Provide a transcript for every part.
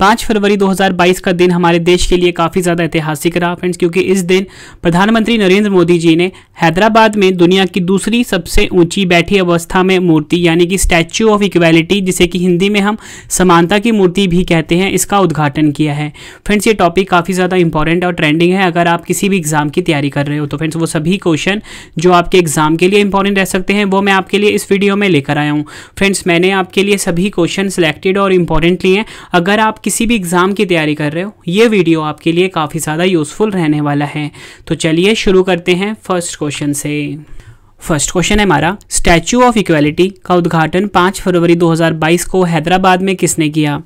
पाँच फरवरी 2022 का दिन हमारे देश के लिए काफ़ी ज़्यादा ऐतिहासिक रहा फ्रेंड्स क्योंकि इस दिन प्रधानमंत्री नरेंद्र मोदी जी ने हैदराबाद में दुनिया की दूसरी सबसे ऊंची बैठी अवस्था में मूर्ति यानी कि स्टैच्यू ऑफ इक्वेलिटी जिसे कि हिंदी में हम समानता की मूर्ति भी कहते हैं इसका उद्घाटन किया है फ्रेंड्स ये टॉपिक काफ़ी ज़्यादा इंपॉर्टेंट और ट्रेंडिंग है अगर आप किसी भी एग्ज़ाम की तैयारी कर रहे हो तो फ्रेंड्स वो सभी क्वेश्चन जो आपके एग्ज़ाम के लिए इंपॉर्टेंट रह सकते हैं वो मैं आपके लिए इस वीडियो में लेकर आया हूँ फ्रेंड्स मैंने आपके लिए सभी क्वेश्चन सेलेक्टेड और इंपॉर्टेंट लिए हैं अगर आप किसी भी एग्ज़ाम की तैयारी कर रहे हो ये वीडियो आपके लिए काफ़ी ज़्यादा यूज़फुल रहने वाला है तो चलिए शुरू करते हैं फर्स्ट क्वेश्चन से फर्स्ट क्वेश्चन है हमारा स्टैचू ऑफ इक्वालिटी का उद्घाटन 5 फरवरी 2022 को हैदराबाद में किसने किया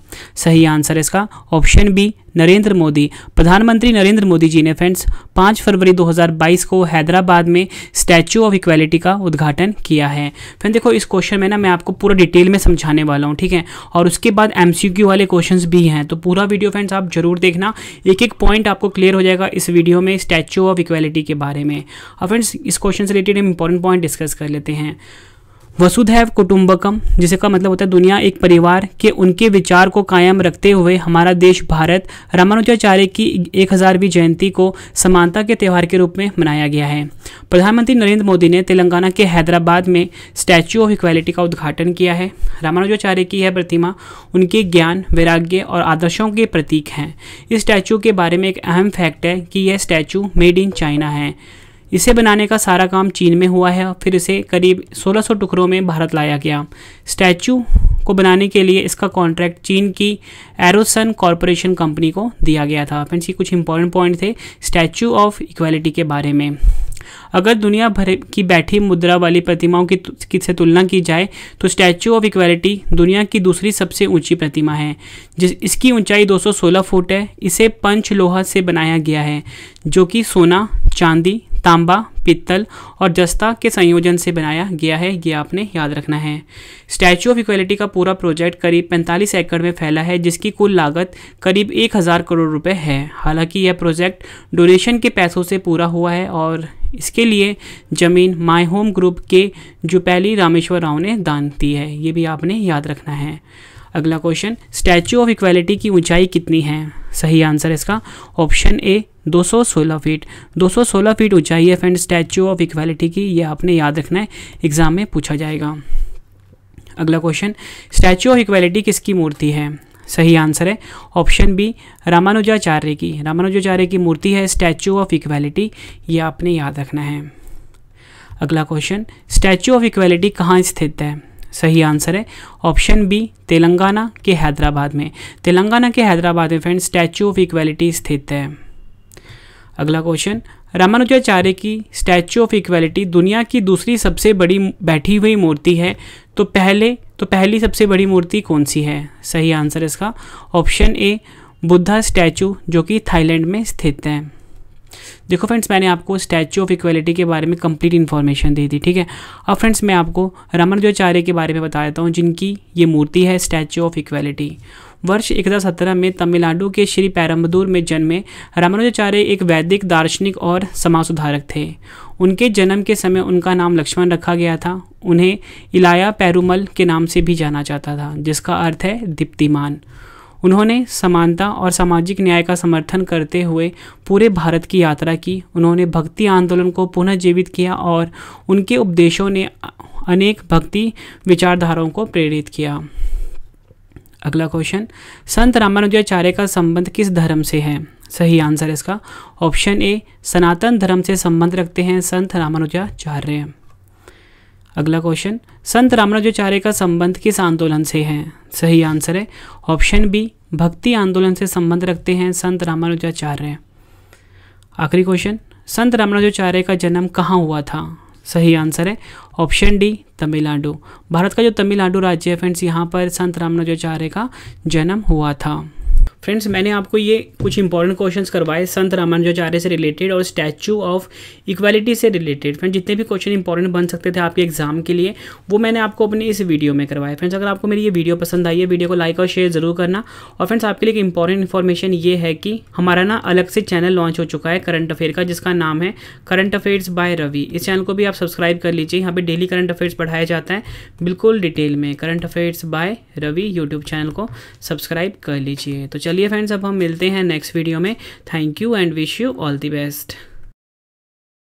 सही आंसर इसका ऑप्शन बी नरेंद्र मोदी प्रधानमंत्री नरेंद्र मोदी जी ने फ्रेंड्स 5 फरवरी 2022 को हैदराबाद में स्टैचू ऑफ इक्वालिटी का उद्घाटन किया है फ्रेंड देखो इस क्वेश्चन में ना मैं आपको पूरा डिटेल में समझाने वाला हूँ ठीक है और उसके बाद एम वाले क्वेश्चन भी हैं तो पूरा वीडियो फ्रेंड्स आप जरूर देखना एक एक पॉइंट आपको क्लियर हो जाएगा इस वीडियो में स्टैचू ऑफ इक्वालिटी के बारे में और फ्रेंड्स इस क्वेश्चन से रिलेटेड हम इंपॉर्टेंट पॉइंट डिस्कस कर लेते हैं वसुधैव कुटुंबकम जिसे का मतलब होता है दुनिया एक परिवार के उनके विचार को कायम रखते हुए हमारा देश भारत रामानुजाचार्य की एक हज़ारवीं जयंती को समानता के त्यौहार के रूप में मनाया गया है प्रधानमंत्री नरेंद्र मोदी ने तेलंगाना के हैदराबाद में स्टैचू ऑफ इक्वालिटी का उद्घाटन किया है रामानुजाचार्य की यह प्रतिमा उनके ज्ञान वैराग्य और आदर्शों के प्रतीक हैं इस स्टैचू के बारे में एक अहम फैक्ट है कि यह स्टैचू मेड इन चाइना है इसे बनाने का सारा काम चीन में हुआ है फिर इसे करीब 1600 टुकड़ों में भारत लाया गया स्टैचू को बनाने के लिए इसका कॉन्ट्रैक्ट चीन की एरोसन कॉरपोरेशन कंपनी को दिया गया था फ्रेंड्स ये कुछ इंपॉर्टेंट पॉइंट थे स्टैचू ऑफ इक्वालिटी के बारे में अगर दुनिया भर की बैठी मुद्रा वाली प्रतिमाओं की, की से तुलना की जाए तो स्टैचू ऑफ इक्वालिटी दुनिया की दूसरी सबसे ऊंची प्रतिमा है जिस इसकी ऊंचाई 216 फुट है इसे पंच लोहा से बनाया गया है जो कि सोना चांदी तांबा पित्तल और जस्ता के संयोजन से बनाया गया है ये आपने याद रखना है स्टैचू ऑफ इक्वलिटी का पूरा प्रोजेक्ट करीब 45 एकड़ में फैला है जिसकी कुल लागत करीब एक हज़ार करोड़ रुपए है हालांकि यह प्रोजेक्ट डोनेशन के पैसों से पूरा हुआ है और इसके लिए ज़मीन माई होम ग्रुप के जुपैली रामेश्वर राव ने दान दी है ये भी आपने याद रखना है अगला क्वेश्चन स्टैचू ऑफ इक्वालिटी की ऊंचाई कितनी है सही आंसर इसका ऑप्शन ए 216 फीट 216 फीट ऊंचाई है फ्रेंड स्टैचू ऑफ इक्वालिटी की ये आपने याद रखना है एग्जाम में पूछा जाएगा अगला क्वेश्चन स्टैचू ऑफ इक्वालिटी किसकी मूर्ति है सही आंसर है ऑप्शन बी रामानुजाचार्य की रामानुजाचार्य की मूर्ति है स्टैचू ऑफ इक्वालिटी ये आपने याद रखना है अगला क्वेश्चन स्टैचू ऑफ इक्वालिटी कहाँ स्थित है सही आंसर है ऑप्शन बी तेलंगाना के हैदराबाद में तेलंगाना के हैदराबाद में फ्रेंड स्टैचू ऑफ इक्वालिटी स्थित है अगला क्वेश्चन रामानुजाचार्य की स्टैचू ऑफ इक्वलिटी दुनिया की दूसरी सबसे बड़ी बैठी हुई मूर्ति है तो पहले तो पहली सबसे बड़ी मूर्ति कौन सी है सही आंसर इसका ऑप्शन ए बुद्धा स्टैचू जो कि थाईलैंड में स्थित है देखो फ्रेंड्स मैंने आपको स्टैचू ऑफ इक्वलिटी के बारे में कंप्लीट इन्फॉर्मेशन दे दी ठीक है अब फ्रेंड्स मैं आपको रामानुजाचार्य के बारे में बता देता हूँ जिनकी ये मूर्ति है स्टैचू ऑफ इक्वलिटी वर्ष एक में तमिलनाडु के श्री पैरम्बदूर में जन्मे रामानुजाचार्य एक वैदिक दार्शनिक और समाज सुधारक थे उनके जन्म के समय उनका नाम लक्ष्मण रखा गया था उन्हें इलाया पैरुमल के नाम से भी जाना जाता था जिसका अर्थ है दीप्तिमान उन्होंने समानता और सामाजिक न्याय का समर्थन करते हुए पूरे भारत की यात्रा की उन्होंने भक्ति आंदोलन को पुनर्जीवित किया और उनके उपदेशों ने अनेक भक्ति विचारधाराओं को प्रेरित किया अगला क्वेश्चन संत रामानुजाचार्य का संबंध किस धर्म से है सही आंसर है इसका ऑप्शन ए सनातन धर्म से संबंध रखते हैं संत रामानुजाचार्य अगला क्वेश्चन संत रामानुजाचार्य का संबंध किस आंदोलन से है सही आंसर है ऑप्शन बी भक्ति आंदोलन से संबंध रखते हैं संत रामानुजाचार्य आखिरी क्वेश्चन संत रामानुजाचार्य का जन्म कहाँ हुआ था सही आंसर है ऑप्शन डी तमिलनाडु भारत का जो तमिलनाडु राज्य है फ्रेंड्स यहाँ पर संत रामानुजाचार्य का जन्म हुआ था फ्रेंड्स मैंने आपको ये कुछ इंपॉर्टेंट क्वेश्चंस करवाए संत रामानुजाचार्य से रिलेटेड और स्टैचू ऑफ इक्वालिटी से रिलेटेड फ्रेंड्स जितने भी क्वेश्चन इंपॉर्टेंट बन सकते थे आपके एग्जाम के लिए वो मैंने आपको अपने इस वीडियो में करवाया फ्रेंड्स अगर आपको मेरी ये वीडियो पसंद आई है वीडियो को लाइक और शेयर जरूर करना और फ्रेंड्स आपके लिए एक इंपॉर्टेंट इन्फॉर्मेशन ये है कि हमारा ना अलग से चैनल लॉन्च हो चुका है करंट अफेयर का जिसका नाम है करंट अफेयर्स बाय रवि इस चैनल को भी आप सब्सक्राइब कर लीजिए यहाँ पर डेली करंट अफेयर्स पढ़ाया जाता है बिल्कुल डिटेल में current affairs by Ravi YouTube channel को सब्सक्राइब कर लीजिए तो चलिए चलिए फ्रेंड्स अब हम मिलते हैं नेक्स्ट वीडियो में thank you and wish you all the best